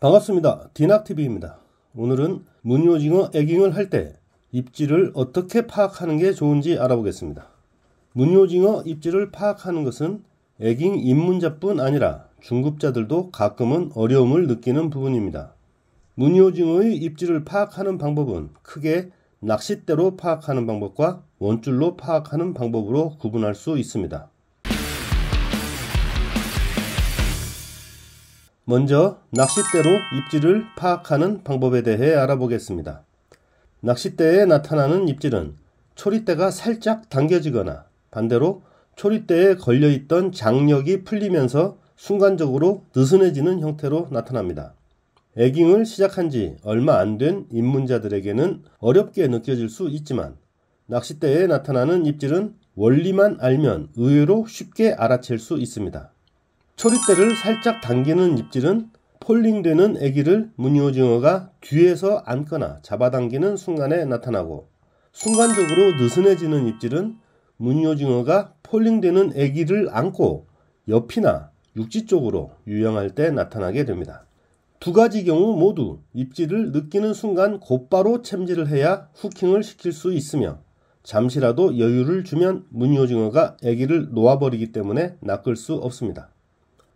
반갑습니다. 디낙TV입니다. 오늘은 문요징어 애깅을 할 때 입질을 어떻게 파악하는 게 좋은지 알아보겠습니다. 문요징어 입질을 파악하는 것은 애깅 입문자뿐 아니라 중급자들도 가끔은 어려움을 느끼는 부분입니다. 문요징어의 입질을 파악하는 방법은 크게 낚싯대로 파악하는 방법과 원줄로 파악하는 방법으로 구분할 수 있습니다. 먼저 낚싯대로 입질을 파악하는 방법에 대해 알아보겠습니다. 낚싯대에 나타나는 입질은 초리대가 살짝 당겨지거나 반대로 초리대에 걸려있던 장력이 풀리면서 순간적으로 느슨해지는 형태로 나타납니다. 에깅을 시작한 지 얼마 안 된 입문자들에게는 어렵게 느껴질 수 있지만 낚싯대에 나타나는 입질은 원리만 알면 의외로 쉽게 알아챌 수 있습니다. 초리대를 살짝 당기는 입질은 폴링되는 애기를 무이오징어가 뒤에서 안거나 잡아당기는 순간에 나타나고 순간적으로 느슨해지는 입질은 무이오징어가 폴링되는 애기를 안고 옆이나 육지 쪽으로 유영할 때 나타나게 됩니다. 두 가지 경우 모두 입질을 느끼는 순간 곧바로 챔질을 해야 후킹을 시킬 수 있으며 잠시라도 여유를 주면 무이오징어가 애기를 놓아버리기 때문에 낚을 수 없습니다.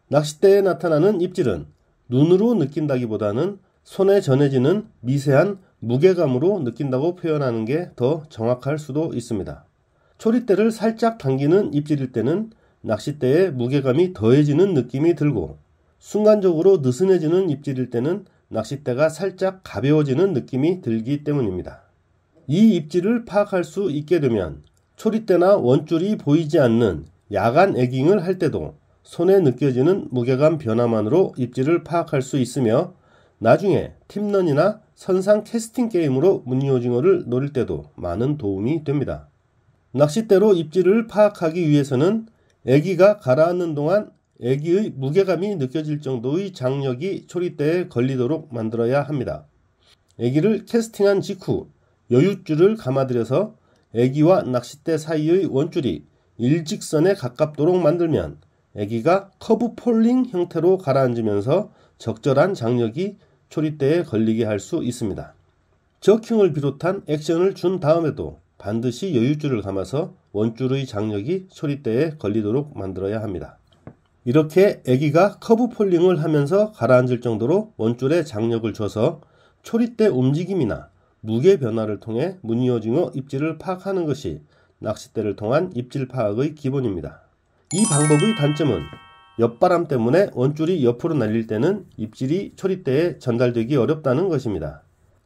낚싯대에 나타나는 입질은 눈으로 느낀다기보다는 손에 전해지는 미세한 무게감으로 느낀다고 표현하는 게 더 정확할 수도 있습니다. 초리대를 살짝 당기는 입질일 때는 낚싯대의 무게감이 더해지는 느낌이 들고 순간적으로 느슨해지는 입질일 때는 낚싯대가 살짝 가벼워지는 느낌이 들기 때문입니다. 이 입질을 파악할 수 있게 되면 초리대나 원줄이 보이지 않는 야간 에깅을 할 때도 손에 느껴지는 무게감 변화만으로 입지를 파악할 수 있으며 나중에 팀런이나 선상 캐스팅 게임으로 문늬오징어를 노릴 때도 많은 도움이 됩니다. 낚싯대로 입지를 파악하기 위해서는 애기가 가라앉는 동안 애기의 무게감이 느껴질 정도의 장력이 초리대에 걸리도록 만들어야 합니다. 애기를 캐스팅한 직후 여윳줄을 감아들여서 애기와 낚싯대 사이의 원줄이 일직선에 가깝도록 만들면 아기가 커브 폴링 형태로 가라앉으면서 적절한 장력이 초리대에 걸리게 할 수 있습니다. 저킹을 비롯한 액션을 준 다음에도 반드시 여유줄을 감아서 원줄의 장력이 초리대에 걸리도록 만들어야 합니다. 이렇게 애기가 커브 폴링을 하면서 가라앉을 정도로 원줄에 장력을 줘서 초리대 움직임이나 무게 변화를 통해 무늬오징어 입질을 파악하는 것이 낚싯대를 통한 입질 파악의 기본입니다. 이 방법의 단점은 옆바람 때문에 원줄이 옆으로 날릴 때는 입질이 처리대에 전달되기 어렵다는 것입니다.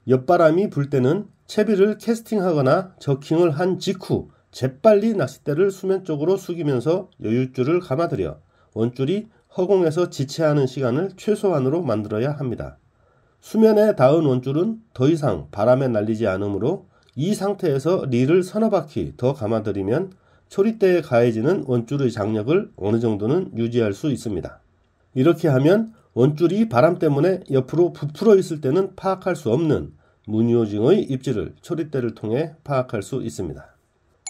옆바람이 불 때는 채비를 캐스팅하거나 저킹을 한 직후 재빨리 낚싯대를 수면 쪽으로 숙이면서 여윳줄을 감아들여 원줄이 허공에서 지체하는 시간을 최소한으로 만들어야 합니다. 수면에 닿은 원줄은 더 이상 바람에 날리지 않으므로 이 상태에서 리를 서너 바퀴 더 감아들이면 소리대에 가해지는 원줄의 장력을 어느 정도는 유지할 수 있습니다. 이렇게 하면 원줄이 바람 때문에 옆으로 부풀어 있을 때는 파악할 수 없는 무늬오징어의 입질을 초리대를 통해 파악할 수 있습니다.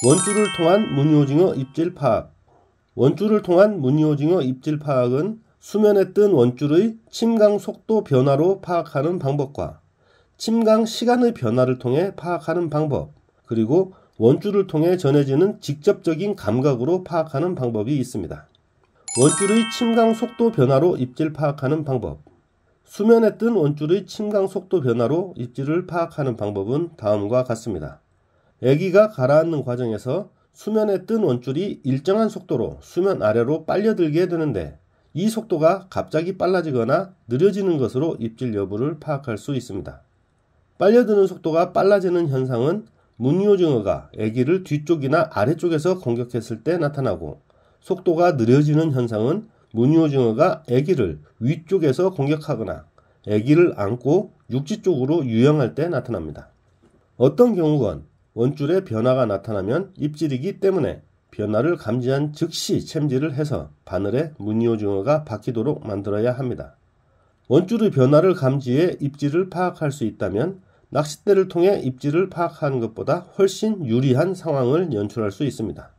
원줄을 통한 무늬오징어 입질 파악 원줄을 통한 무늬오징어 입질 파악은 수면에 뜬 원줄의 침강 속도 변화로 파악하는 방법과 침강 시간의 변화를 통해 파악하는 방법, 그리고 원줄을 통해 전해지는 직접적인 감각으로 파악하는 방법이 있습니다. 원줄의 침강 속도 변화로 입질 파악하는 방법. 수면에 뜬 원줄의 침강 속도 변화로 입질을 파악하는 방법은 다음과 같습니다. 애기가 가라앉는 과정에서 수면에 뜬 원줄이 일정한 속도로 수면 아래로 빨려들게 되는데 이 속도가 갑자기 빨라지거나 느려지는 것으로 입질 여부를 파악할 수 있습니다. 빨려드는 속도가 빨라지는 현상은 문오징어가애기를 뒤쪽이나 아래쪽에서 공격했을 때 나타나고 속도가 느려지는 현상은 문오징어가애기를 위쪽에서 공격하거나 애기를 안고 육지 쪽으로 유영할 때 나타납니다. 어떤 경우건 원줄의 변화가 나타나면 입질이기 때문에 변화를 감지한 즉시 챔질을 해서 바늘에 문오징어가 박히도록 만들어야 합니다. 원줄의 변화를 감지해 입질을 파악할 수 있다면 낚싯대를 통해 입지를 파악하는 것보다 훨씬 유리한 상황을 연출할 수 있습니다.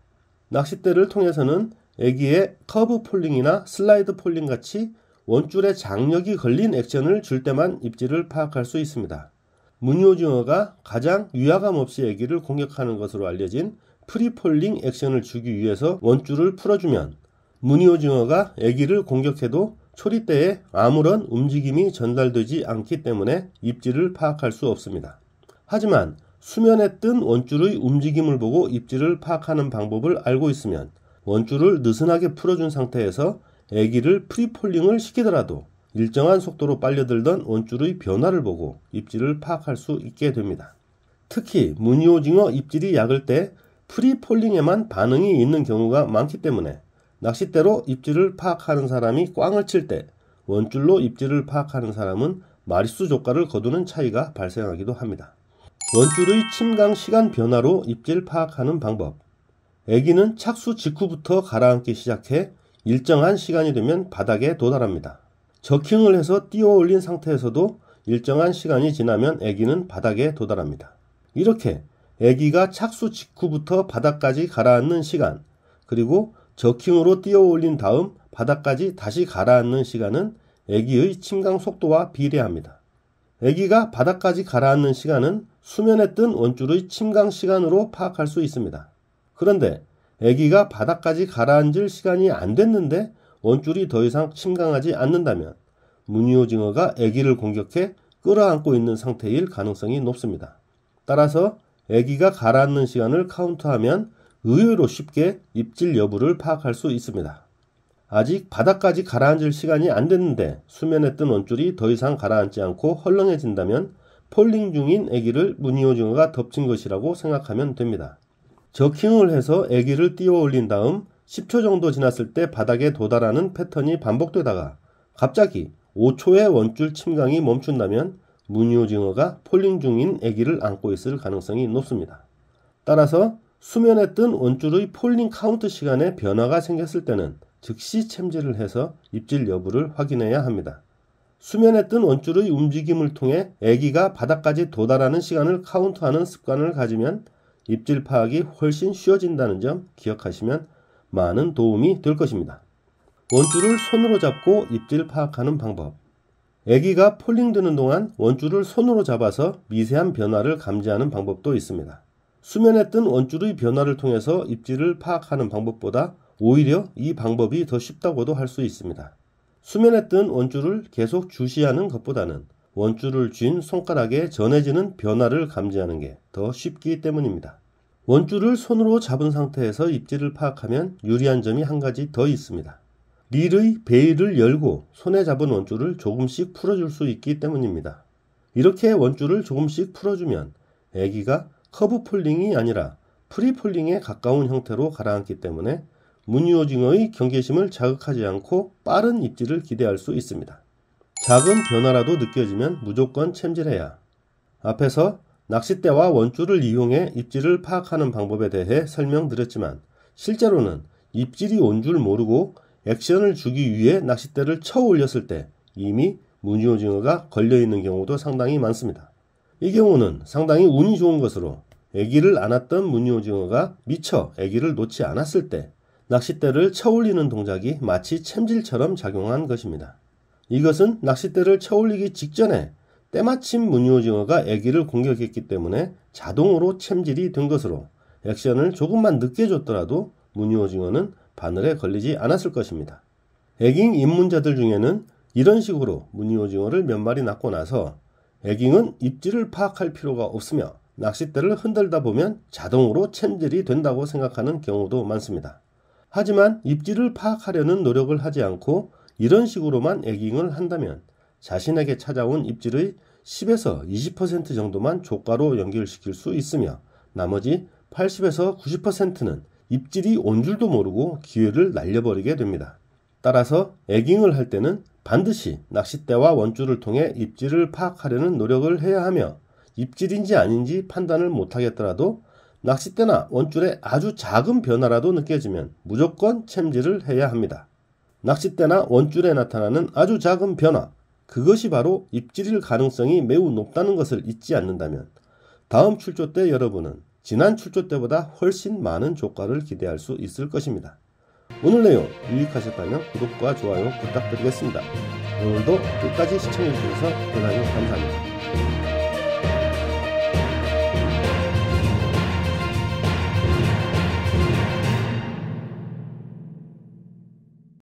낚싯대를 통해서는 애기의 커브 폴링이나 슬라이드 폴링 같이 원줄에 장력이 걸린 액션을 줄 때만 입지를 파악할 수 있습니다. 무늬오징어가 가장 위화감 없이 애기를 공격하는 것으로 알려진 프리폴링 액션을 주기 위해서 원줄을 풀어주면 무늬오징어가 애기를 공격해도 초리때에 아무런 움직임이 전달되지 않기 때문에 입질을 파악할 수 없습니다. 하지만 수면에 뜬 원줄의 움직임을 보고 입질을 파악하는 방법을 알고 있으면 원줄을 느슨하게 풀어준 상태에서 애기를 프리폴링을 시키더라도 일정한 속도로 빨려들던 원줄의 변화를 보고 입질을 파악할 수 있게 됩니다. 특히 무늬오징어 입질이 약을 때 프리폴링에만 반응이 있는 경우가 많기 때문에 낚싯대로 입질을 파악하는 사람이 꽝을 칠 때 원줄로 입질을 파악하는 사람은 마리수 조과를 거두는 차이가 발생하기도 합니다. 원줄의 침강 시간 변화로 입질 파악하는 방법 애기는 착수 직후부터 가라앉기 시작해 일정한 시간이 되면 바닥에 도달합니다. 저킹을 해서 띄어 올린 상태에서도 일정한 시간이 지나면 애기는 바닥에 도달합니다. 이렇게 애기가 착수 직후부터 바닥까지 가라앉는 시간, 그리고 저킹으로 띄어 올린 다음 바닥까지 다시 가라앉는 시간은 애기의 침강 속도와 비례합니다. 애기가 바닥까지 가라앉는 시간은 수면에 뜬 원줄의 침강 시간으로 파악할 수 있습니다. 그런데 애기가 바닥까지 가라앉을 시간이 안 됐는데 원줄이 더 이상 침강하지 않는다면 무늬오징어가 애기를 공격해 끌어안고 있는 상태일 가능성이 높습니다. 따라서 애기가 가라앉는 시간을 카운트하면 의외로 쉽게 입질 여부를 파악할 수 있습니다. 아직 바닥까지 가라앉을 시간이 안 됐는데 수면에 뜬 원줄이 더 이상 가라앉지 않고 헐렁해진다면 폴링 중인 애기를 무늬오징어가 덮친 것이라고 생각하면 됩니다. 저킹을 해서 애기를 띄워 올린 다음 10초 정도 지났을 때 바닥에 도달하는 패턴이 반복되다가 갑자기 5초의 원줄 침강이 멈춘다면 무늬오징어가 폴링 중인 애기를 안고 있을 가능성이 높습니다. 따라서 수면에 뜬 원줄의 폴링 카운트 시간에 변화가 생겼을 때는 즉시 챔질을 해서 입질 여부를 확인해야 합니다. 수면에 뜬 원줄의 움직임을 통해 아기가 바닥까지 도달하는 시간을 카운트하는 습관을 가지면 입질 파악이 훨씬 쉬워진다는 점 기억하시면 많은 도움이 될 것입니다. 원줄을 손으로 잡고 입질 파악하는 방법 아기가 폴링되는 동안 원줄을 손으로 잡아서 미세한 변화를 감지하는 방법도 있습니다. 수면에 뜬 원줄의 변화를 통해서 입지를 파악하는 방법보다 오히려 이 방법이 더 쉽다고도 할 수 있습니다. 수면에 뜬 원줄을 계속 주시하는 것보다는 원줄을 쥔 손가락에 전해지는 변화를 감지하는 게 더 쉽기 때문입니다. 원줄을 손으로 잡은 상태에서 입지를 파악하면 유리한 점이 한 가지 더 있습니다. 릴의 베일을 열고 손에 잡은 원줄을 조금씩 풀어줄 수 있기 때문입니다. 이렇게 원줄을 조금씩 풀어주면 아기가 커브 폴링이 아니라 프리 폴링에 가까운 형태로 가라앉기 때문에 문유오징어의 경계심을 자극하지 않고 빠른 입질을 기대할 수 있습니다. 작은 변화라도 느껴지면 무조건 챔질해야 앞에서 낚싯대와 원줄을 이용해 입질을 파악하는 방법에 대해 설명드렸지만 실제로는 입질이 온 줄 모르고 액션을 주기 위해 낚싯대를 쳐 올렸을 때 이미 무늬오징어가 걸려있는 경우도 상당히 많습니다. 이 경우는 상당히 운이 좋은 것으로 애기를 안았던 문이오징어가 미처 애기를 놓지 않았을 때 낚싯대를 쳐올리는 동작이 마치 챔질처럼 작용한 것입니다. 이것은 낚싯대를 쳐올리기 직전에 때마침 문이오징어가 애기를 공격했기 때문에 자동으로 챔질이 된 것으로 액션을 조금만 늦게 줬더라도 문이오징어는 바늘에 걸리지 않았을 것입니다. 애깅 입문자들 중에는 이런 식으로 문이오징어를 몇 마리 낳고 나서 애깅은 입지를 파악할 필요가 없으며 낚싯대를 흔들다 보면 자동으로 챔질이 된다고 생각하는 경우도 많습니다. 하지만 입지를 파악하려는 노력을 하지 않고 이런 식으로만 애깅을 한다면 자신에게 찾아온 입질의 10에서 20% 정도만 조가로 연결시킬 수 있으며 나머지 80에서 90%는 입질이 온 줄도 모르고 기회를 날려버리게 됩니다. 따라서 애깅을 할 때는 반드시 낚싯대와 원줄을 통해 입질을 파악하려는 노력을 해야 하며 입질인지 아닌지 판단을 못하겠더라도 낚싯대나 원줄에 아주 작은 변화라도 느껴지면 무조건 챔질을 해야 합니다. 낚싯대나 원줄에 나타나는 아주 작은 변화, 그것이 바로 입질일 가능성이 매우 높다는 것을 잊지 않는다면 다음 출조 때 여러분은 지난 출조 때보다 훨씬 많은 조과를 기대할 수 있을 것입니다. 오늘 내용 유익하셨다면 구독과 좋아요 부탁드리겠습니다. 오늘도 끝까지 시청해주셔서 대단히 감사합니다.